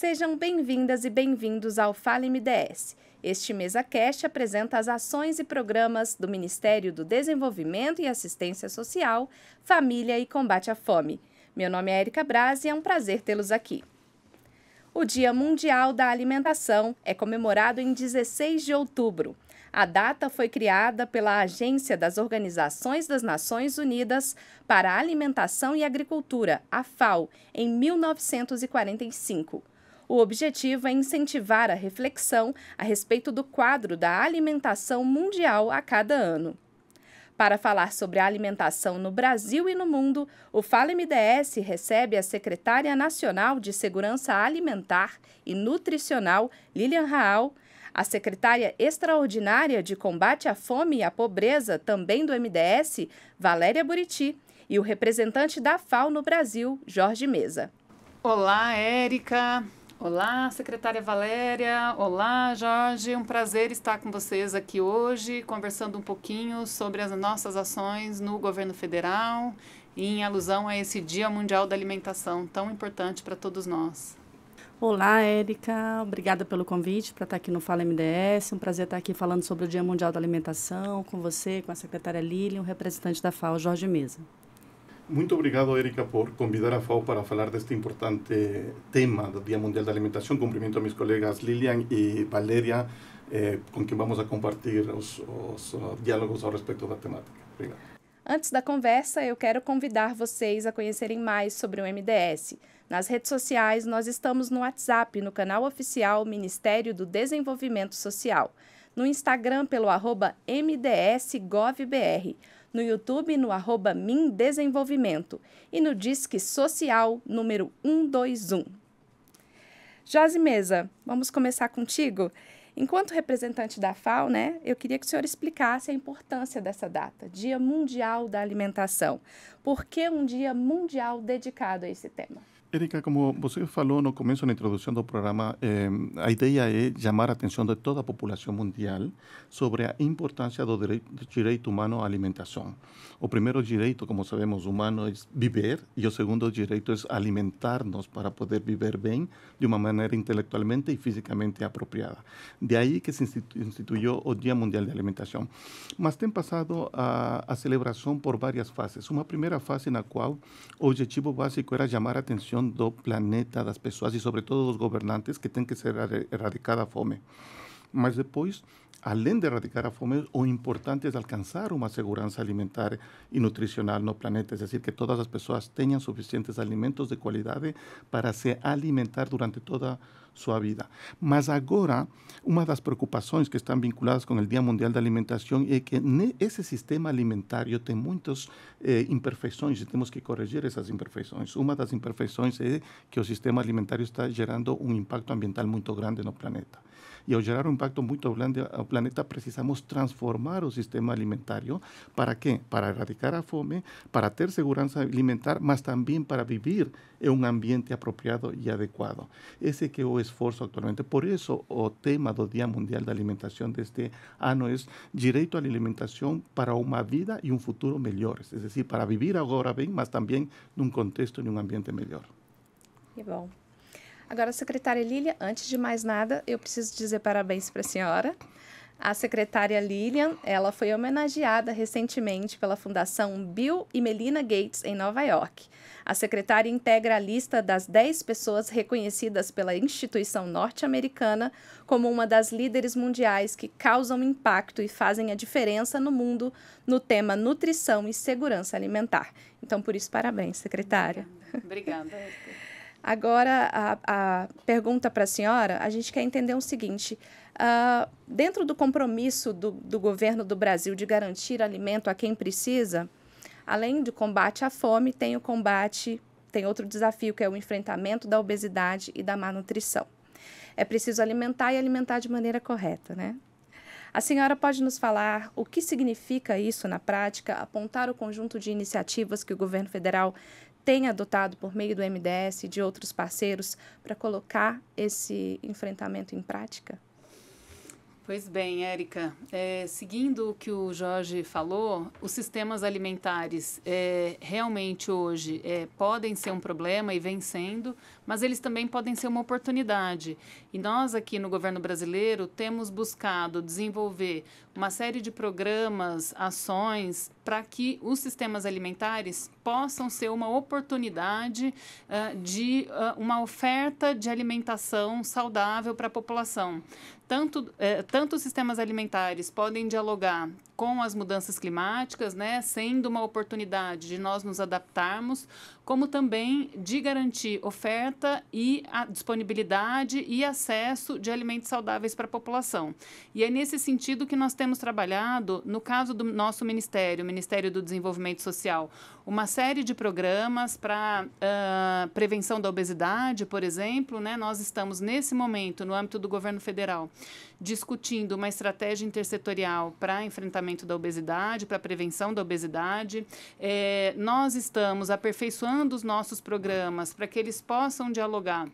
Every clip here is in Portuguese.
Sejam bem-vindas e bem-vindos ao Fale MDS. Este Mesa Cast apresenta as ações e programas do Ministério do Desenvolvimento e Assistência Social, Família e Combate à Fome. Meu nome é Erika Braz e é um prazer tê-los aqui. O Dia Mundial da Alimentação é comemorado em 16 de outubro. A data foi criada pela Agência das Organizações das Nações Unidas para a Alimentação e Agricultura, a FAO, em 1945. O objetivo é incentivar a reflexão a respeito do quadro da alimentação mundial a cada ano. Para falar sobre a alimentação no Brasil e no mundo, o Fala MDS recebe a secretária nacional de Segurança Alimentar e Nutricional, Lilian Raal, a secretária extraordinária de Combate à Fome e à Pobreza, também do MDS, Valéria Buriti, e o representante da FAO no Brasil, Jorge Mesa. Olá, Érica. Olá, secretária Valéria. Olá, Jorge. Um prazer estar com vocês aqui hoje, conversando um pouquinho sobre as nossas ações no governo federal, em alusão a esse Dia Mundial da Alimentação, tão importante para todos nós. Olá, Érica. Obrigada pelo convite para estar aqui no Fala MDS. Um prazer estar aqui falando sobre o Dia Mundial da Alimentação com você, com a secretária Lilian, o representante da FAO, Jorge Mesa. Muito obrigado, Érica, por convidar a FAO para falar deste importante tema do Dia Mundial da Alimentação. Cumprimento a meus colegas Lilian e Valéria, eh, com quem vamos a compartilhar os, os diálogos ao respeito da temática. Obrigado. Antes da conversa, eu quero convidar vocês a conhecerem mais sobre o MDS. Nas redes sociais, nós estamos no WhatsApp, no canal oficial Ministério do Desenvolvimento Social. No Instagram, pelo arroba MDSGovBR no YouTube no arroba Mindesenvolvimento e no Disque Social número 121. Josi Mesa, vamos começar contigo? Enquanto representante da FAO, né, eu queria que o senhor explicasse a importância dessa data, Dia Mundial da Alimentação. Por que um dia mundial dedicado a esse tema? Erika, como usted falou no começo la introducción del programa, em, la idea es llamar la atención de toda la población mundial sobre la importancia del derecho humano alimentación. alimentação. O primero derecho, como sabemos, humano es vivir y el segundo derecho es alimentarnos para poder vivir bien de una manera intelectualmente y físicamente apropiada. De ahí que se instituyó el Día Mundial de Alimentación. Mas tem pasado a, a celebración por varias fases. Una primera fase en la cual el objetivo básico era llamar la atención do planeta, das pessoas e, sobretudo, dos governantes que tem que ser erradicada a fome. Mas depois além de erradicar a fome, o importante es alcanzar una seguridad alimentaria y nutricional no planeta, Es decir, que todas las personas tengan suficientes alimentos de cualidad para se alimentar durante toda su vida. Mas una de las preocupaciones que están vinculadas con el Día Mundial de Alimentación es que ese sistema alimentario tiene muchas eh, imperfecciones y tenemos que corregir esas imperfecciones. Una de las imperfecciones es que el sistema alimentario está generando un impacto ambiental muy grande no planeta y llegar un un impacto muy grande al planeta, precisamos transformar el sistema alimentario. Para qué? Para erradicar la fome, para tener seguridad alimentar, más también para vivir en un ambiente apropiado y adecuado. Ese que el o esfuerzo Por eso, o tema del Día Mundial de de este este es derecho a la alimentación para una vida y un futuro mejores Es decir, para vivir ahora bien, más también en un contexto y un ambiente mejor. Agora, secretária Lilian, antes de mais nada, eu preciso dizer parabéns para a senhora. A secretária Lilian, ela foi homenageada recentemente pela Fundação Bill e Melina Gates em Nova York. A secretária integra a lista das 10 pessoas reconhecidas pela instituição norte-americana como uma das líderes mundiais que causam impacto e fazem a diferença no mundo no tema nutrição e segurança alimentar. Então, por isso, parabéns, secretária. Obrigada. Obrigada Agora, a, a pergunta para a senhora, a gente quer entender o seguinte: uh, dentro do compromisso do, do governo do Brasil de garantir alimento a quem precisa, além do combate à fome, tem o combate, tem outro desafio que é o enfrentamento da obesidade e da má nutrição. É preciso alimentar e alimentar de maneira correta, né? A senhora pode nos falar o que significa isso na prática, apontar o conjunto de iniciativas que o governo federal tem adotado por meio do MDS e de outros parceiros para colocar esse enfrentamento em prática? Pois bem, Érica, é, seguindo o que o Jorge falou, os sistemas alimentares é, realmente hoje é, podem ser um problema e vem sendo, mas eles também podem ser uma oportunidade. E nós aqui no governo brasileiro temos buscado desenvolver uma série de programas, ações para que os sistemas alimentares possam ser uma oportunidade uh, de uh, uma oferta de alimentação saudável para a população tanto, é, tanto os sistemas alimentares podem dialogar com as mudanças climáticas, né, sendo uma oportunidade de nós nos adaptarmos, como também de garantir oferta e disponibilidade e acesso de alimentos saudáveis para a população. E é nesse sentido que nós temos trabalhado, no caso do nosso ministério, o Ministério do Desenvolvimento Social, uma série de programas para uh, prevenção da obesidade, por exemplo, né? Nós estamos nesse momento no âmbito do governo federal discutindo uma estratégia intersetorial para enfrentamento da obesidade, para prevenção da obesidade. É, nós estamos aperfeiçoando os nossos programas para que eles possam dialogar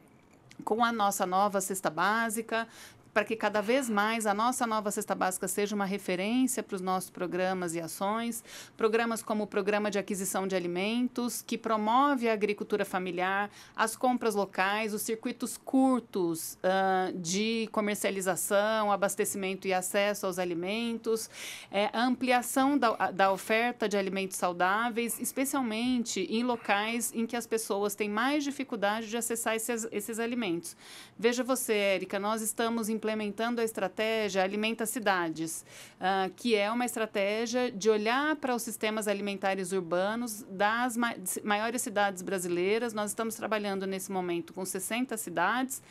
com a nossa nova cesta básica, para que cada vez mais a nossa nova cesta básica seja uma referência para os nossos programas e ações, programas como o programa de aquisição de alimentos, que promove a agricultura familiar, as compras locais, os circuitos curtos uh, de comercialização, abastecimento e acesso aos alimentos, é, a ampliação da, da oferta de alimentos saudáveis, especialmente em locais em que as pessoas têm mais dificuldade de acessar esses, esses alimentos. Veja você, Érica, nós estamos em implementando a estratégia Alimenta Cidades, uh, que é uma estratégia de olhar para os sistemas alimentares urbanos das ma maiores cidades brasileiras. Nós estamos trabalhando nesse momento com 60 cidades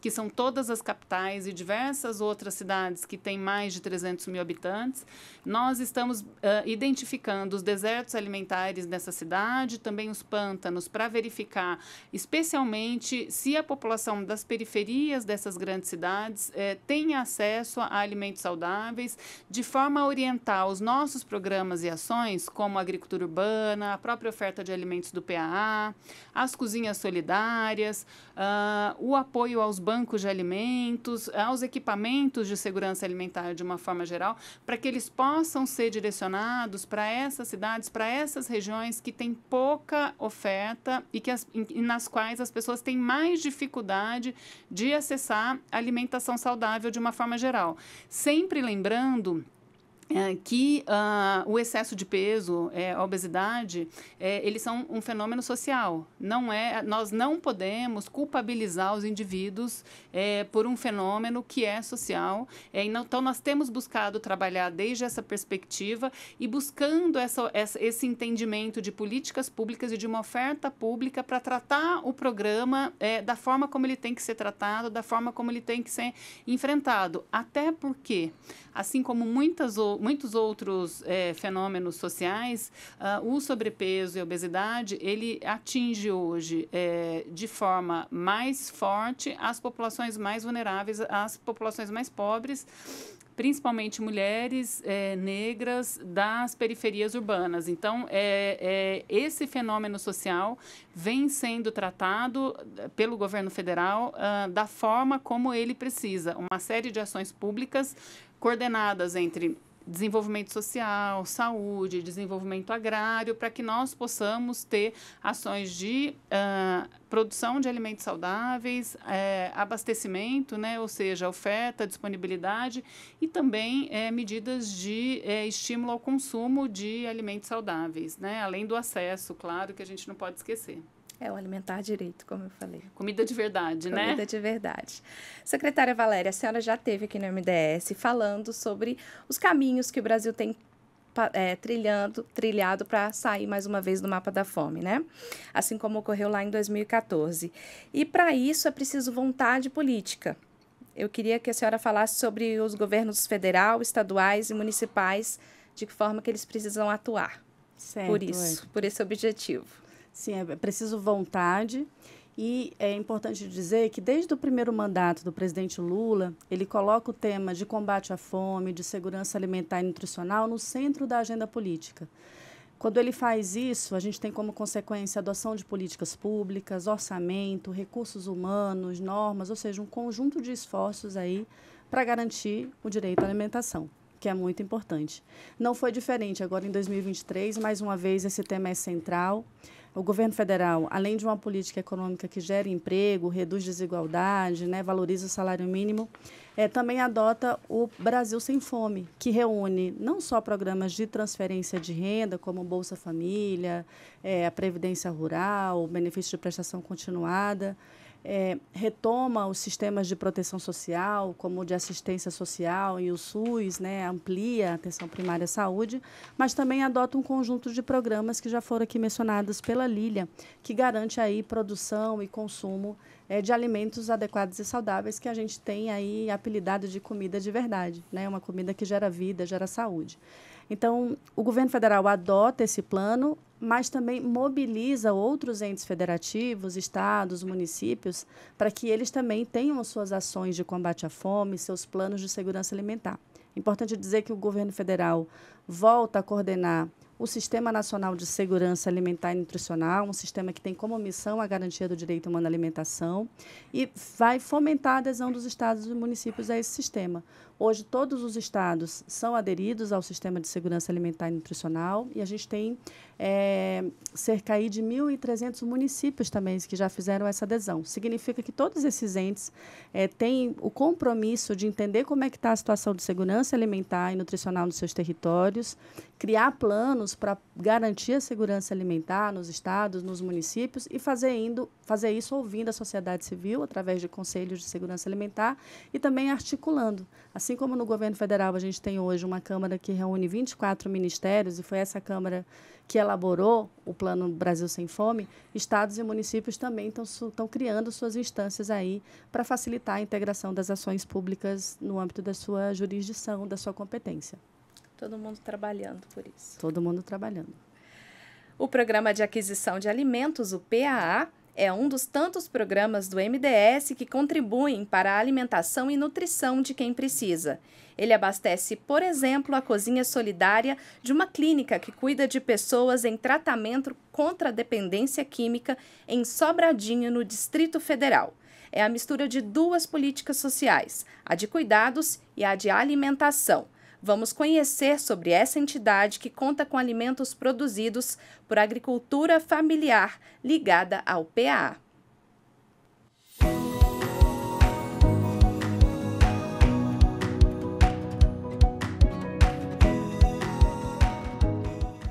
que são todas as capitais e diversas outras cidades que têm mais de 300 mil habitantes. Nós estamos uh, identificando os desertos alimentares nessa cidade, também os pântanos, para verificar, especialmente, se a população das periferias dessas grandes cidades eh, tem acesso a alimentos saudáveis, de forma a orientar os nossos programas e ações, como a agricultura urbana, a própria oferta de alimentos do PAA, as cozinhas solidárias, uh, o apoio aos bancos de alimentos, aos equipamentos de segurança alimentar de uma forma geral, para que eles possam ser direcionados para essas cidades, para essas regiões que têm pouca oferta e que as, e nas quais as pessoas têm mais dificuldade de acessar alimentação saudável de uma forma geral. Sempre lembrando é, que uh, o excesso de peso, é, a obesidade, é, eles são um fenômeno social. Não é, nós não podemos culpabilizar os indivíduos é, por um fenômeno que é social. É, então, nós temos buscado trabalhar desde essa perspectiva e buscando essa, essa, esse entendimento de políticas públicas e de uma oferta pública para tratar o programa é, da forma como ele tem que ser tratado, da forma como ele tem que ser enfrentado. Até porque, assim como muitas outras muitos outros é, fenômenos sociais, uh, o sobrepeso e a obesidade, ele atinge hoje é, de forma mais forte as populações mais vulneráveis, as populações mais pobres, principalmente mulheres é, negras das periferias urbanas. Então, é, é, esse fenômeno social vem sendo tratado eh, pelo governo federal uh, da forma como ele precisa. Uma série de ações públicas coordenadas entre desenvolvimento social, saúde, desenvolvimento agrário, para que nós possamos ter ações de uh, produção de alimentos saudáveis, eh, abastecimento, né, ou seja, oferta, disponibilidade e também eh, medidas de eh, estímulo ao consumo de alimentos saudáveis, né, além do acesso, claro, que a gente não pode esquecer. É o alimentar direito, como eu falei. Comida de verdade, Comida né? Comida de verdade. Secretária Valéria, a senhora já teve aqui no MDS falando sobre os caminhos que o Brasil tem é, trilhando, trilhado para sair mais uma vez do mapa da fome, né? Assim como ocorreu lá em 2014. E para isso é preciso vontade política. Eu queria que a senhora falasse sobre os governos federal, estaduais e municipais, de que forma que eles precisam atuar. Certo, por isso, é. por esse objetivo. Sim, é preciso vontade. E é importante dizer que desde o primeiro mandato do presidente Lula, ele coloca o tema de combate à fome, de segurança alimentar e nutricional no centro da agenda política. Quando ele faz isso, a gente tem como consequência a adoção de políticas públicas, orçamento, recursos humanos, normas, ou seja, um conjunto de esforços aí para garantir o direito à alimentação, que é muito importante. Não foi diferente agora em 2023, mais uma vez esse tema é central o governo federal, além de uma política econômica que gera emprego, reduz desigualdade, né, valoriza o salário mínimo, é, também adota o Brasil Sem Fome, que reúne não só programas de transferência de renda, como Bolsa Família, é, a Previdência Rural, o benefício de prestação continuada, é, retoma os sistemas de proteção social, como o de assistência social e o SUS, né, amplia a atenção primária à saúde, mas também adota um conjunto de programas que já foram aqui mencionados pela Lília, que garante aí produção e consumo é, de alimentos adequados e saudáveis que a gente tem aí apelidado de comida de verdade, né, uma comida que gera vida, gera saúde. Então, o governo federal adota esse plano, mas também mobiliza outros entes federativos, estados, municípios, para que eles também tenham suas ações de combate à fome, seus planos de segurança alimentar. Importante dizer que o governo federal volta a coordenar o Sistema Nacional de Segurança Alimentar e Nutricional, um sistema que tem como missão a garantia do direito humano à alimentação e vai fomentar a adesão dos estados e municípios a esse sistema. Hoje, todos os estados são aderidos ao Sistema de Segurança Alimentar e Nutricional e a gente tem é, cerca aí de 1.300 municípios também que já fizeram essa adesão. Significa que todos esses entes é, têm o compromisso de entender como é que está a situação de segurança alimentar e nutricional nos seus territórios, criar planos planos para garantir a segurança alimentar nos estados, nos municípios e fazendo, fazer isso ouvindo a sociedade civil através de conselhos de segurança alimentar e também articulando. Assim como no governo federal a gente tem hoje uma Câmara que reúne 24 ministérios e foi essa Câmara que elaborou o Plano Brasil Sem Fome, estados e municípios também estão criando suas instâncias aí para facilitar a integração das ações públicas no âmbito da sua jurisdição, da sua competência. Todo mundo trabalhando por isso. Todo mundo trabalhando. O Programa de Aquisição de Alimentos, o PAA, é um dos tantos programas do MDS que contribuem para a alimentação e nutrição de quem precisa. Ele abastece, por exemplo, a cozinha solidária de uma clínica que cuida de pessoas em tratamento contra a dependência química em Sobradinho, no Distrito Federal. É a mistura de duas políticas sociais, a de cuidados e a de alimentação Vamos conhecer sobre essa entidade que conta com alimentos produzidos por agricultura familiar ligada ao PA.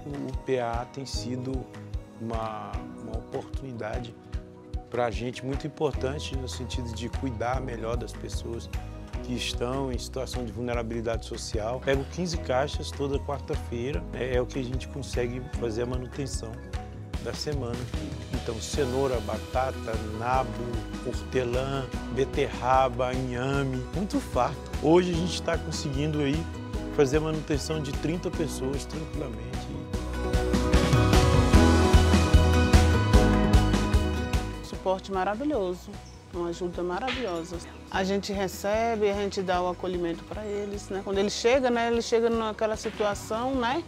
O PA tem sido uma, uma oportunidade para a gente muito importante no sentido de cuidar melhor das pessoas, que estão em situação de vulnerabilidade social. Pego 15 caixas toda quarta-feira, é, é o que a gente consegue fazer a manutenção da semana. Então, cenoura, batata, nabo, hortelã, beterraba, inhame, muito farto. Hoje a gente está conseguindo aí fazer manutenção de 30 pessoas tranquilamente. Suporte maravilhoso uma ajuda maravilhosa. A gente recebe, a gente dá o acolhimento para eles, né? Quando ele chega, né, ele chega naquela situação, né?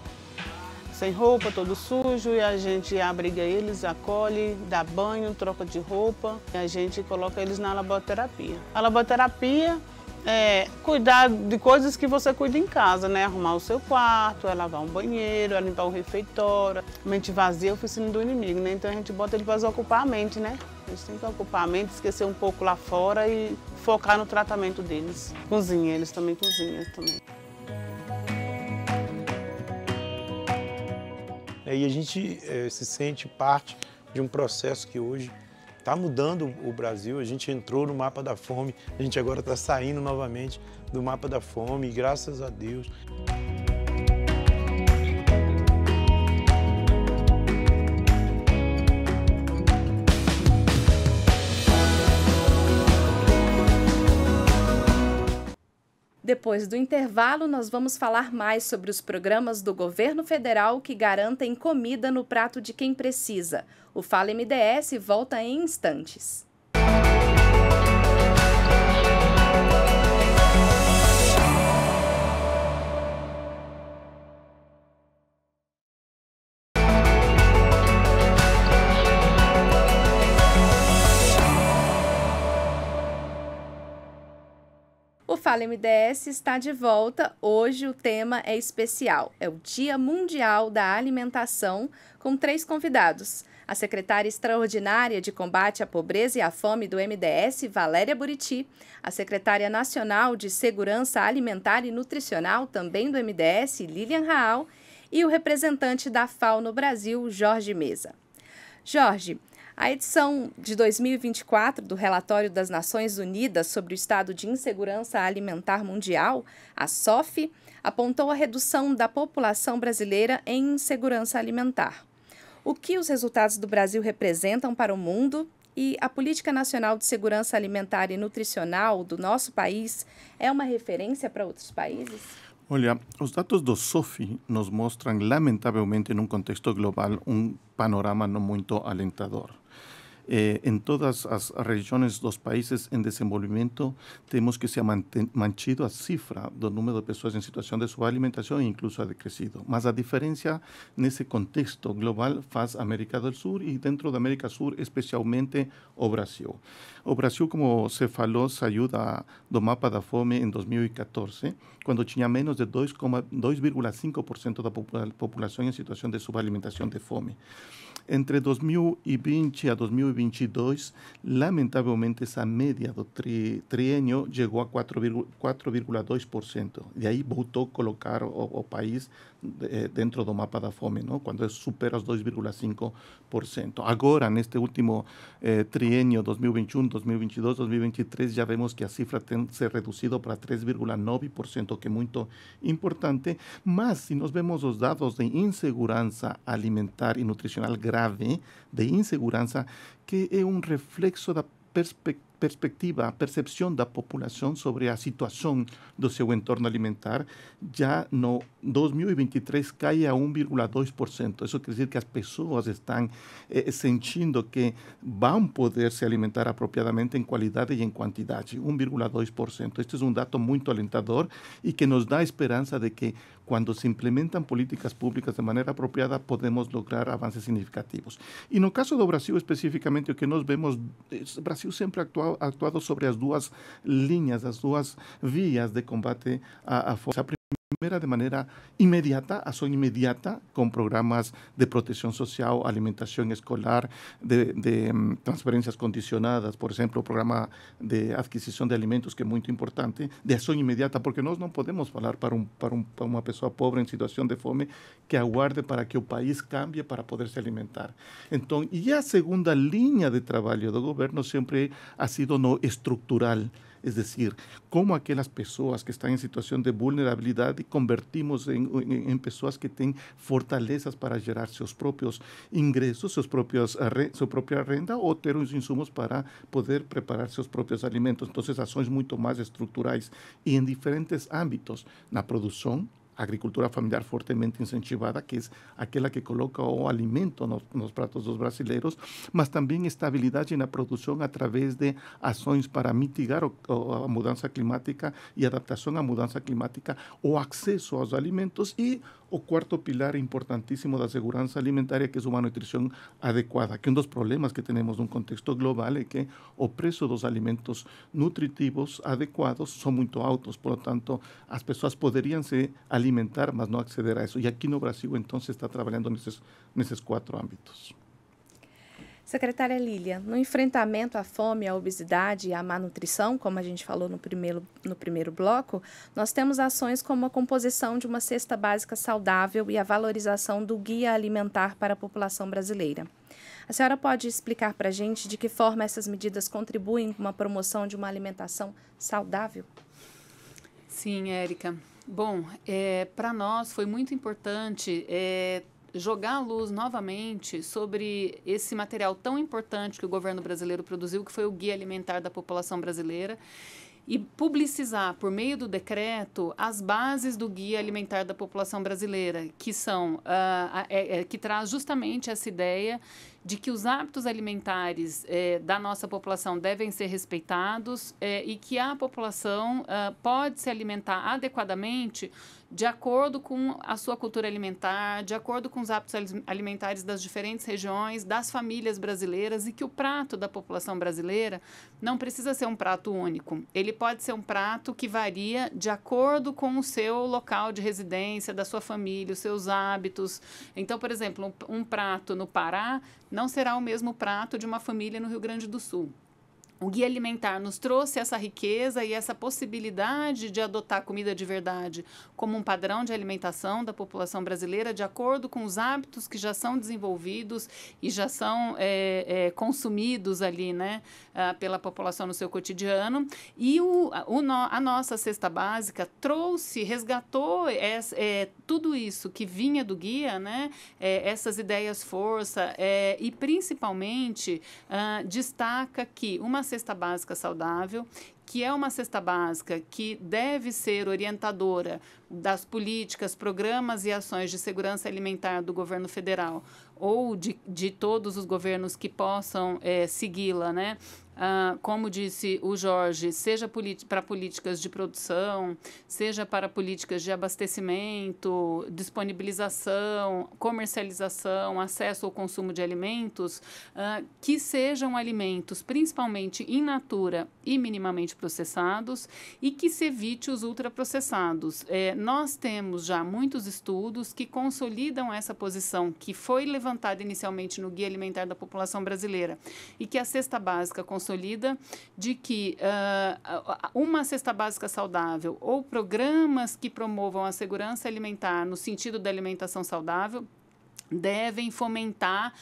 Sem roupa, todo sujo, e a gente abriga eles, acolhe, dá banho, troca de roupa, e a gente coloca eles na laboterapia. A laboterapia é cuidar de coisas que você cuida em casa, né? Arrumar o seu quarto, é lavar um banheiro, é limpar o refeitório. Mente vazia é oficina do inimigo, né? Então a gente bota ele para ocupar a mente, né? Eles têm que ocupar a mente, esquecer um pouco lá fora e focar no tratamento deles. Cozinha, eles também cozinham também. É, e a gente é, se sente parte de um processo que hoje está mudando o Brasil. A gente entrou no mapa da fome, a gente agora está saindo novamente do mapa da fome, graças a Deus. Depois do intervalo, nós vamos falar mais sobre os programas do governo federal que garantem comida no prato de quem precisa. O Fala MDS volta em instantes. O Fala MDS está de volta. Hoje o tema é especial. É o Dia Mundial da Alimentação, com três convidados. A secretária extraordinária de combate à pobreza e à fome do MDS, Valéria Buriti, a secretária nacional de Segurança Alimentar e Nutricional, também do MDS, Lilian Raal, e o representante da FAO no Brasil, Jorge Mesa. Jorge, a edição de 2024 do Relatório das Nações Unidas sobre o Estado de Insegurança Alimentar Mundial, a SOF, apontou a redução da população brasileira em insegurança alimentar. O que os resultados do Brasil representam para o mundo e a Política Nacional de Segurança Alimentar e Nutricional do nosso país é uma referência para outros países? Olha, os dados do SOFI nos mostram, lamentavelmente, num contexto global, um panorama não muito alentador eh, en todas as regiões dos países em desenvolvimento temos que ser mantido a cifra do número de pessoas em situação de subalimentação e incluso a decrescido. Mas a diferença nesse contexto global faz América do Sul e dentro da América do Sul especialmente o Brasil. O Brasil, como se falou, saiu do mapa da fome em 2014, quando tinha menos de 2,5% da população em situação de subalimentação de fome. Entre 2020 a 2022, lamentablemente, esa media do tri, trienio llegó a 4,2%. De ahí votó colocar o, o país Eh, dentro do mapa da fome, ¿no? Cuando supera los 2,5%. Ahora, en este último eh, trienio, 2021, 2022, 2023, ya vemos que la cifra se se reducido para 3,9%, que es muy importante, Más si nos vemos los datos de inseguranza alimentar y nutricional grave, de inseguranza, que un un reflexo la perspectiva perspectiva, a percepção da população sobre a situação do seu entorno alimentar já no 2023 cai a 1,2%. Isso quer dizer que as pessoas estão eh, sentindo que vão poder se alimentar apropriadamente em qualidade e em quantidade, 1,2%. Este é um dado muito alentador e que nos dá esperança de que cuando se implementan políticas públicas de manera apropiada, podemos lograr avances significativos. Y en el caso de Brasil específicamente, que nos vemos, Brasil siempre ha actuado sobre las dos líneas, las dos vías de combate a a fuerza primeira de maneira inmediata, ação imediata com programas de proteção social, alimentação escolar, de, de mm, condicionadas, por exemplo, o programa de adquisição de alimentos, que é muito importante, de ação inmediata, porque nós não podemos falar para, um para, um para uma pessoa pobre em situação de fome que aguarde para que o país cambie para poderse alimentar. Então, e a segunda línea de trabalho do governo sempre ha sido no estrutural. Es decir, cómo aquellas personas que están en situación de vulnerabilidad convertimos en, en, en personas que tienen fortalezas para generar sus propios ingresos, sus propias, eh, su propia renda o ter os insumos para poder preparar seus próprios alimentos. Então, ações muito mais estruturais e em diferentes âmbitos, na produção, agricultura familiar fortemente incentivada, que é aquela que coloca o alimento nos, pratos dos brasileiros, mas também estabilidade na produção através de ações para mitigar a mudança climática e adaptação à mudança climática, o acesso aos alimentos e o cuarto pilar importantísimo de aseguranza alimentaria, que es una nutrición adecuada, que son dos problemas que tenemos en un contexto global es eh, que o precio dos alimentos nutritivos adecuados son muy altos, por lo tanto, las personas podrían se eh, alimentar, mas no acceder a eso. Y aquí no Brasil entonces está trabajando en esos, en esos cuatro ámbitos. Secretária Lília, no enfrentamento à fome, à obesidade e à má nutrição, como a gente falou no primeiro, no primeiro bloco, nós temos ações como a composição de uma cesta básica saudável e a valorização do guia alimentar para a população brasileira. A senhora pode explicar para a gente de que forma essas medidas contribuem com a promoção de uma alimentação saudável? Sim, Érica. Bom, é, eh, para nós foi muito importante é, jogar a luz novamente sobre esse material tão importante que o governo brasileiro produziu, que foi o Guia Alimentar da População Brasileira, e publicizar por meio do decreto as bases do Guia Alimentar da População Brasileira, que são uh, é, é, que traz justamente essa ideia de que os hábitos alimentares é, da nossa população devem ser respeitados é, e que a população uh, pode se alimentar adequadamente de acordo com a sua cultura alimentar, de acordo com os hábitos alimentares das diferentes regiões, das famílias brasileiras e que o prato da população brasileira não precisa ser um prato único. Ele pode ser um prato que varia de acordo com o seu local de residência, da sua família, os seus hábitos. Então, por exemplo, um prato no Pará não será o mesmo prato de uma família no Rio Grande do Sul o guia alimentar nos trouxe essa riqueza e essa possibilidade de adotar comida de verdade como um padrão de alimentação da população brasileira, de acordo com os hábitos que já são desenvolvidos e já são é, é, consumidos ali, né, ah, pela população no seu cotidiano. E o, o a nossa cesta básica trouxe, resgatou é, tudo isso que vinha do guia, né, é, essas ideias força é, e principalmente ah, destaca que uma cesta básica saudável, que é uma cesta básica que deve ser orientadora das políticas, programas e ações de segurança alimentar do governo federal ou de, de todos os governos que possam é, segui-la, né? Ah, como disse o Jorge, seja para políticas de produção, seja para políticas de abastecimento, disponibilização, comercialização, acesso ao consumo de alimentos, ah, que sejam alimentos principalmente in natura e minimamente processados e que se evite os ultraprocessados. É, nós temos já muitos estudos que consolidam essa posição que foi levantada inicialmente no Guia Alimentar da População Brasileira e que a cesta básica consolida de que uh, uma cesta básica saudável ou programas que promovam a segurança alimentar no sentido da alimentação saudável devem fomentar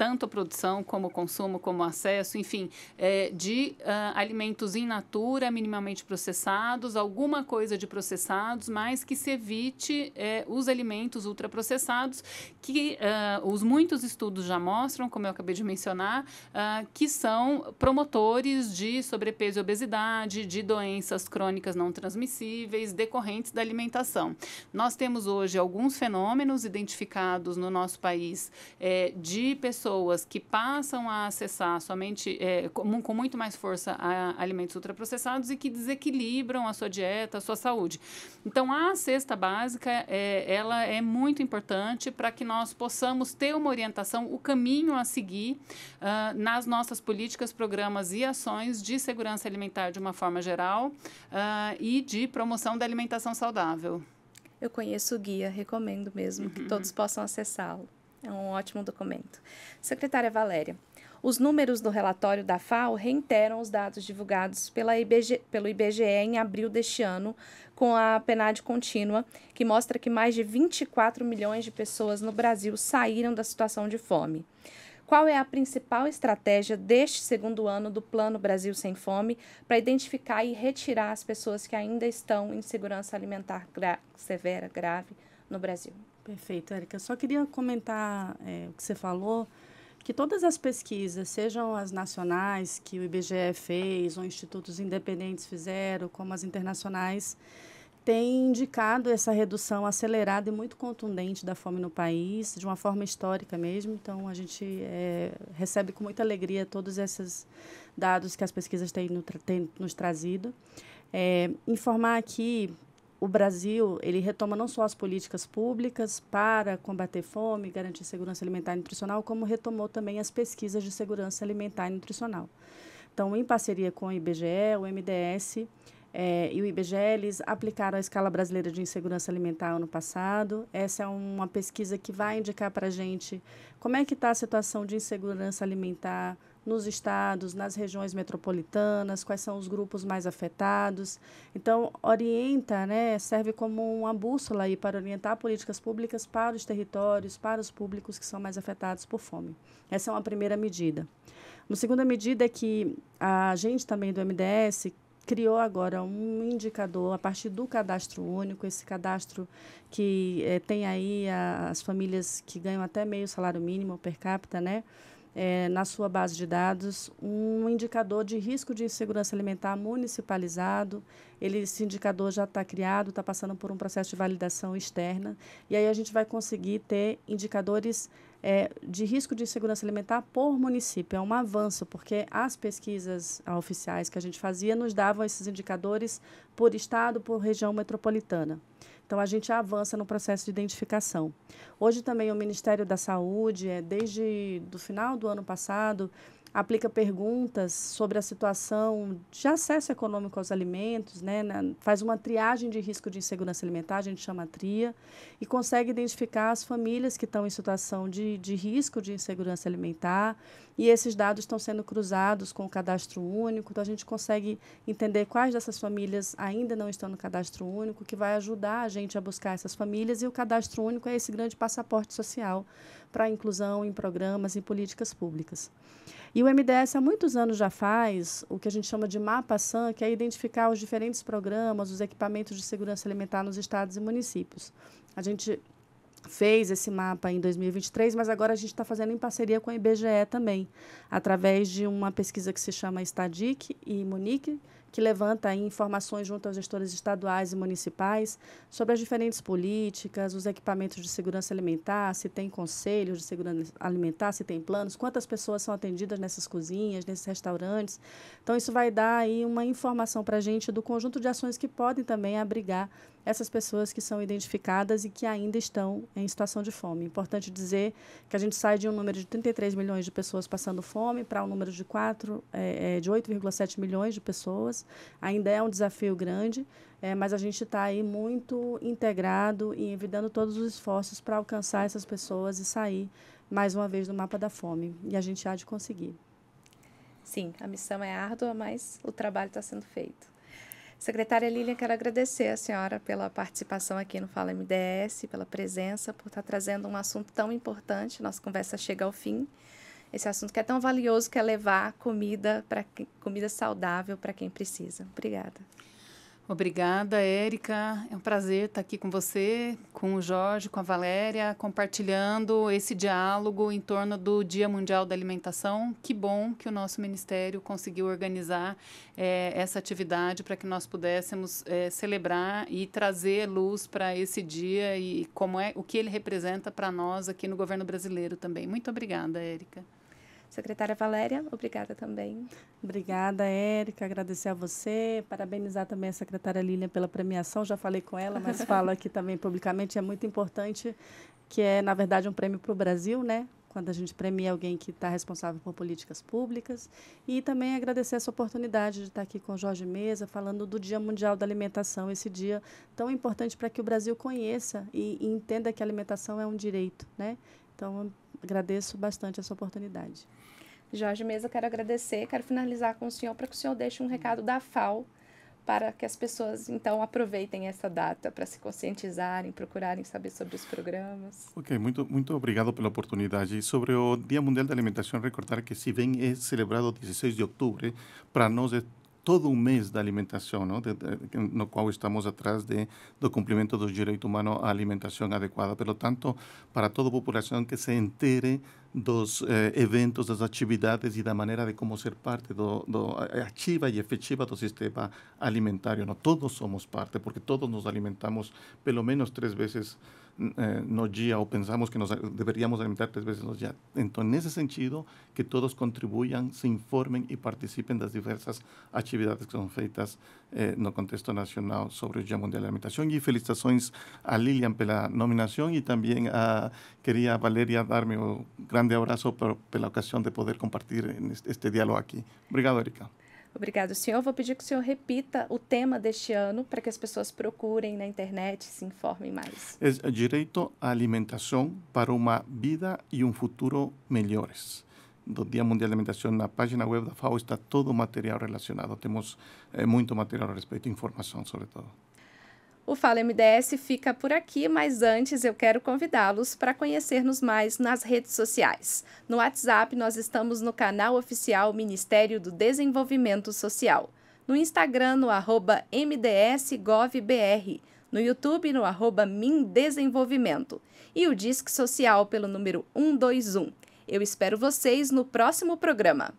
tanto produção como consumo, como acesso, enfim, é, de uh, alimentos in natura, minimamente processados, alguma coisa de processados, mas que se evite é, os alimentos ultraprocessados, que uh, os muitos estudos já mostram, como eu acabei de mencionar, uh, que são promotores de sobrepeso e obesidade, de doenças crônicas não transmissíveis decorrentes da alimentação. Nós temos hoje alguns fenômenos identificados no nosso país é, de pessoas pessoas que passam a acessar somente, é, com, com muito mais força, alimentos ultraprocessados e que desequilibram a sua dieta, a sua saúde. Então, a cesta básica, é, ela é muito importante para que nós possamos ter uma orientação, o caminho a seguir uh, nas nossas políticas, programas e ações de segurança alimentar de uma forma geral uh, e de promoção da alimentação saudável. Eu conheço o guia, recomendo mesmo uhum. que todos possam acessá-lo. É um ótimo documento. Secretária Valéria, os números do relatório da FAO reiteram os dados divulgados pela IBGE pelo IBGE em abril deste ano, com a PNAD contínua, que mostra que mais de 24 milhões de pessoas no Brasil saíram da situação de fome. Qual é a principal estratégia deste segundo ano do Plano Brasil Sem Fome para identificar e retirar as pessoas que ainda estão em segurança alimentar gra severa, grave no Brasil? Perfeito, Érica. Só queria comentar é, o que você falou, que todas as pesquisas, sejam as nacionais que o IBGE fez, ou institutos independentes fizeram, como as internacionais, têm indicado essa redução acelerada e muito contundente da fome no país, de uma forma histórica mesmo. Então, a gente é, recebe com muita alegria todos esses dados que as pesquisas têm, no, têm nos trazido. É, informar aqui o Brasil ele retoma não só as políticas públicas para combater fome, garantir segurança alimentar e nutricional, como retomou também as pesquisas de segurança alimentar e nutricional. Então, em parceria com o IBGE, o MDS é, e o IBGE, eles aplicaram a escala brasileira de insegurança alimentar ano passado. Essa é uma pesquisa que vai indicar para a gente como é que está a situação de insegurança alimentar nos estados, nas regiões metropolitanas, quais são os grupos mais afetados. Então, orienta, né, serve como uma bússola aí para orientar políticas públicas para os territórios, para os públicos que são mais afetados por fome. Essa é uma primeira medida. Uma segunda medida é que a gente também do MDS criou agora um indicador a partir do cadastro único, esse cadastro que é, tem aí a, as famílias que ganham até meio salário mínimo per capita, né? é, na sua base de dados um indicador de risco de insegurança alimentar municipalizado. Ele, esse indicador já está criado, está passando por um processo de validação externa. E aí a gente vai conseguir ter indicadores é, de risco de insegurança alimentar por município. É um avanço, porque as pesquisas oficiais que a gente fazia nos davam esses indicadores por estado, por região metropolitana. Então, a gente avança no processo de identificação. Hoje também o Ministério da Saúde, é, desde do final do ano passado, aplica perguntas sobre a situação de acesso econômico aos alimentos, né, na, faz uma triagem de risco de insegurança alimentar, a gente chama TRIA, e consegue identificar as famílias que estão em situação de, de risco de insegurança alimentar, e esses dados estão sendo cruzados com o cadastro único, então a gente consegue entender quais dessas famílias ainda não estão no cadastro único, que vai ajudar a gente a buscar essas famílias, e o cadastro único é esse grande passaporte social para a inclusão em programas e políticas públicas. E o MDS há muitos anos já faz o que a gente chama de mapa SAM, que é identificar os diferentes programas, os equipamentos de segurança alimentar nos estados e municípios. A gente fez esse mapa em 2023, mas agora a gente está fazendo em parceria com a IBGE também, através de uma pesquisa que se chama Estadic e Munique, que levanta informações junto aos gestores estaduais e municipais sobre as diferentes políticas, os equipamentos de segurança alimentar, se tem conselhos de segurança alimentar, se tem planos, quantas pessoas são atendidas nessas cozinhas, nesses restaurantes. Então, isso vai dar aí uma informação para a gente do conjunto de ações que podem também abrigar essas pessoas que são identificadas e que ainda estão em situação de fome. Importante dizer que a gente sai de um número de 33 milhões de pessoas passando fome para um número de 4, é, é, de 8,7 milhões de pessoas. Ainda é um desafio grande, é, mas a gente está aí muito integrado e envidando todos os esforços para alcançar essas pessoas e sair mais uma vez do mapa da fome. E a gente há de conseguir. Sim, a missão é árdua, mas o trabalho está sendo feito. Secretária Lilian, quero agradecer a senhora pela participação aqui no Fala MDS, pela presença, por estar tá trazendo um assunto tão importante. Nossa conversa chega ao fim. Esse assunto que é tão valioso, que é levar comida, pra, comida saudável para quem precisa. Obrigada. Obrigada, Érica. É um prazer estar aqui com você, com o Jorge, com a Valéria, compartilhando esse diálogo em torno do Dia Mundial da Alimentação. Que bom que o nosso Ministério conseguiu organizar é, essa atividade para que nós pudéssemos é, celebrar e trazer luz para esse dia e como é o que ele representa para nós aqui no governo brasileiro também. Muito obrigada, Érica. Secretária Valéria, obrigada também. Obrigada, Érica. Agradecer a você. Parabenizar também a secretária Lilian pela premiação. Já falei com ela, mas falo aqui também publicamente. É muito importante que é, na verdade, um prêmio para o Brasil, né? quando a gente premia alguém que está responsável por políticas públicas. E também agradecer essa oportunidade de estar tá aqui com Jorge Mesa, falando do Dia Mundial da Alimentação, esse dia tão importante para que o Brasil conheça e, e entenda que a alimentação é um direito. Né? Então, agradeço bastante essa oportunidade. Jorge Mesa, quero agradecer, quero finalizar com o senhor para que o senhor deixe um recado da FAO para que as pessoas então aproveitem essa data para se conscientizarem, procurarem saber sobre os programas. Ok, muito muito obrigado pela oportunidade. E sobre o Dia Mundial da Alimentação, recordar que se bem é celebrado 16 de outubro, para nós é todo un mes de alimentación, en De, cual no estamos atrás de, cumplimiento del derecho humano a alimentación adecuada. Por lo tanto, para toda población que se entere dos los eh, eventos, actividades y de la manera de cómo ser parte do, do, eh, ativa y efetiva del sistema alimentario, No Todos somos parte, porque todos nos alimentamos pelo menos tres veces. Eh, nos guía o pensamos que nos deberíamos alimentar tres veces nos ya Entonces, en ese sentido, que todos contribuyan, se informen y participen de las diversas actividades que son feitas en eh, no contexto nacional sobre el Día Mundial de la Alimentación. Y felicitaciones a Lilian por la nominación y también quería Valeria darme un grande abrazo por, la ocasión de poder compartir en este, diálogo aquí. Obrigado, Erika. Obrigado, senhor. Vou pedir que o senhor repita o tema deste ano para que as pessoas procurem na internet e se informem mais. É direito à alimentação para uma vida e um futuro melhores. Do Dia Mundial da Alimentação, na página web da FAO está todo o material relacionado. Temos é, muito material a respeito, informação sobre tudo. O Fala MDS fica por aqui, mas antes eu quero convidá-los para conhecer-nos mais nas redes sociais. No WhatsApp, nós estamos no canal oficial Ministério do Desenvolvimento Social. No Instagram, no arroba MDSGovBR. No YouTube, no arroba MinDesenvolvimento. E o Disque Social pelo número 121. Eu espero vocês no próximo programa.